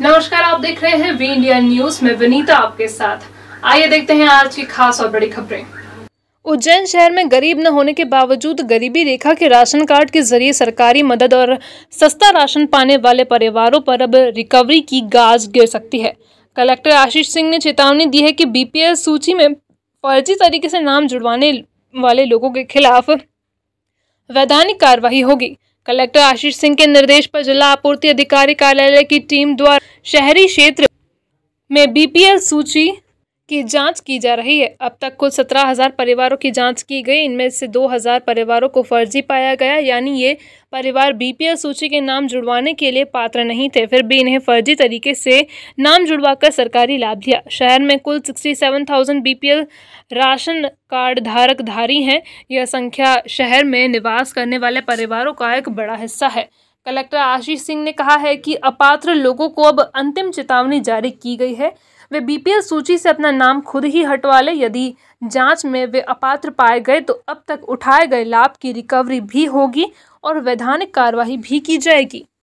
नमस्कार आप देख रहे हैं वी इंडिया न्यूज में विनीता आपके साथ आइए देखते हैं आज की खास और बड़ी खबरें उज्जैन शहर में गरीब न होने के बावजूद गरीबी रेखा के राशन कार्ड के जरिए सरकारी मदद और सस्ता राशन पाने वाले परिवारों पर अब रिकवरी की गाज गिर सकती है कलेक्टर आशीष सिंह ने चेतावनी दी है कि बीपीएल सूची में फर्जी तरीके से नाम जुड़वाने वाले लोगों के खिलाफ वैधानिक कार्रवाई होगी कलेक्टर आशीष सिंह के निर्देश पर जिला आपूर्ति अधिकारी कार्यालय की टीम द्वारा शहरी क्षेत्र में बीपीएल सूची की जांच की जा रही है अब तक कुल सत्रह हजार परिवारों की जांच की गई इनमें से दो हजार परिवारों को फर्जी पाया गया यानी ये परिवार बीपीएल सूची के नाम जुड़वाने के लिए पात्र नहीं थे फिर भी इन्हें फर्जी तरीके से नाम जुड़वाकर सरकारी लाभ दिया शहर में कुल sixty seven thousand BPL ration card धारक धारी हैं यह संख्या शहर में निवास करने वाले परिवारों का एक बड़ा हिस्सा है कलेक्टर आशीष सिंह ने कहा है कि अपात्र लोगों को अब अंतिम चेतावनी जारी की गई है वे बीपीएल सूची से अपना नाम खुद ही हटवा लें यदि जांच में वे अपात्र पाए गए तो अब तक उठाए गए लाभ की रिकवरी भी होगी और वैधानिक कार्रवाई भी की जाएगी